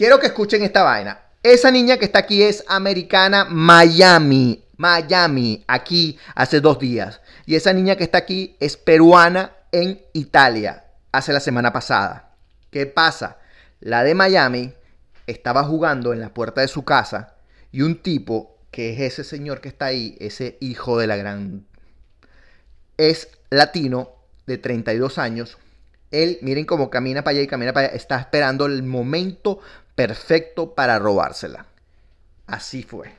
Quiero que escuchen esta vaina. Esa niña que está aquí es americana Miami. Miami, aquí hace dos días. Y esa niña que está aquí es peruana en Italia, hace la semana pasada. ¿Qué pasa? La de Miami estaba jugando en la puerta de su casa y un tipo, que es ese señor que está ahí, ese hijo de la gran... Es latino de 32 años. Él, miren cómo camina para allá y camina para allá, está esperando el momento perfecto para robársela. Así fue.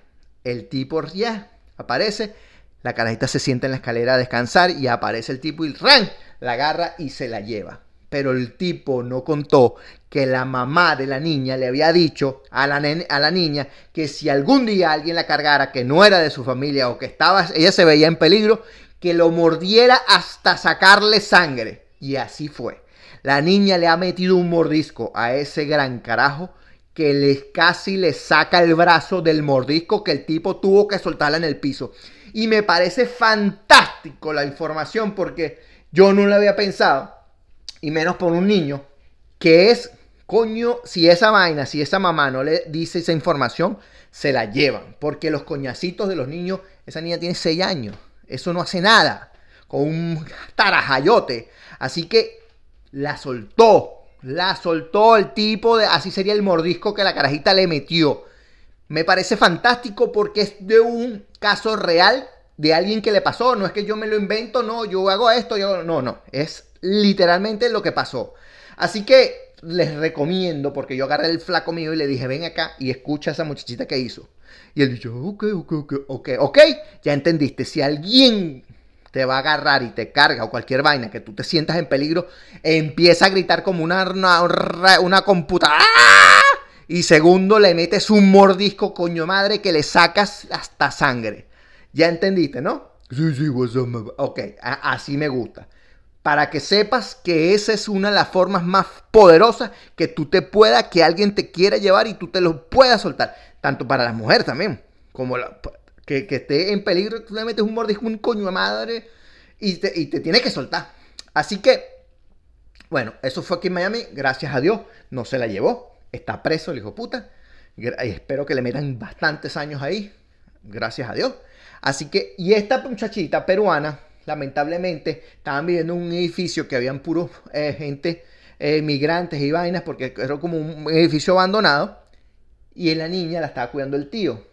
El tipo ya aparece, la carajita se sienta en la escalera a descansar y aparece el tipo y ¡ran! La agarra y se la lleva. Pero el tipo no contó que la mamá de la niña le había dicho a la, a la niña que si algún día alguien la cargara, que no era de su familia o que estaba, ella se veía en peligro, que lo mordiera hasta sacarle sangre. Y así fue. La niña le ha metido un mordisco a ese gran carajo que casi le saca el brazo del mordisco que el tipo tuvo que soltarla en el piso. Y me parece fantástico la información porque yo no la había pensado, y menos por un niño, que es, coño, si esa vaina, si esa mamá no le dice esa información, se la llevan. Porque los coñacitos de los niños, esa niña tiene 6 años, eso no hace nada, con un tarajayote. Así que la soltó, la soltó el tipo, de, así sería el mordisco que la carajita le metió. Me parece fantástico porque es de un caso real de alguien que le pasó. No es que yo me lo invento, no, yo hago esto, yo no, no. Es literalmente lo que pasó. Así que les recomiendo, porque yo agarré el flaco mío y le dije, ven acá y escucha a esa muchachita que hizo. Y él dijo, ok, ok, ok, ok, ok, ya entendiste. Si alguien te va a agarrar y te carga o cualquier vaina que tú te sientas en peligro, empieza a gritar como una, una, computadora. ¡ah! Y segundo, le metes un mordisco, coño madre, que le sacas hasta sangre. Ya entendiste, ¿no? Sí, sí, pues, Ok, así me gusta. Para que sepas que esa es una de las formas más poderosas que tú te puedas, que alguien te quiera llevar y tú te lo puedas soltar. Tanto para las mujeres también, como la, que, esté en peligro, tú le metes un mordisco, un coño de madre y te, y tiene que soltar. Así que, bueno, eso fue aquí en Miami, gracias a Dios, no se la llevó, está preso el hijo puta. Y espero que le metan bastantes años ahí, gracias a Dios. Así que, y esta muchachita peruana, lamentablemente, estaban viviendo en un edificio que habían puros eh, gente, eh, migrantes y vainas, porque era como un edificio abandonado. Y la niña la estaba cuidando el tío.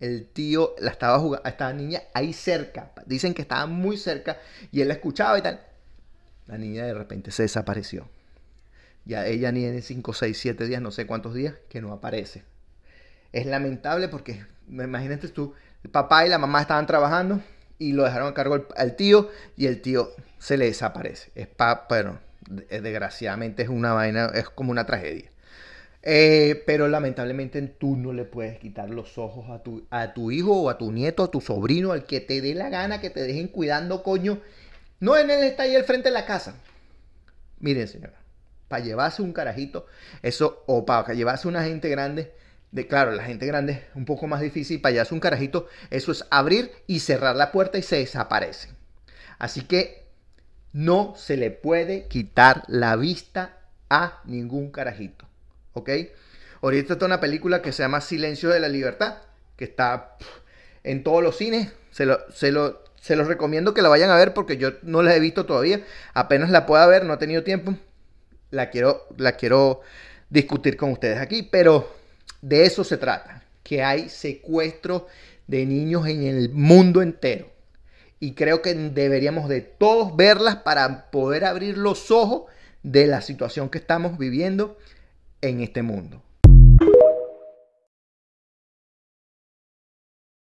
El tío la estaba jugando, esta niña ahí cerca. Dicen que estaba muy cerca y él la escuchaba y tal. La niña de repente se desapareció. Ya ella ni en 5, 6, 7 días, no sé cuántos días, que no aparece. Es lamentable porque, imagínate tú, el papá y la mamá estaban trabajando y lo dejaron a cargo al tío y el tío se le desaparece. Es pa, bueno, desgraciadamente es una vaina, es como una tragedia. Eh, pero lamentablemente tú no le puedes quitar los ojos a tu, a tu hijo o a tu nieto, a tu sobrino, al que te dé la gana, que te dejen cuidando, coño. No en el está ahí al frente de la casa. Miren, señora, para llevarse un carajito, eso, o para llevarse una gente grande, de claro, la gente grande es un poco más difícil, para llevarse un carajito, eso es abrir y cerrar la puerta y se desaparece. Así que no se le puede quitar la vista a ningún carajito. ¿ok? Ahorita está una película que se llama Silencio de la Libertad, que está en todos los cines. Se, lo, los recomiendo que la vayan a ver porque yo no la he visto todavía. Apenas la pueda ver, no he tenido tiempo. La quiero, la quiero discutir con ustedes aquí, pero de eso se trata, que hay secuestros de niños en el mundo entero. Y creo que deberíamos de todos verlas para poder abrir los ojos de la situación que estamos viviendo en este mundo.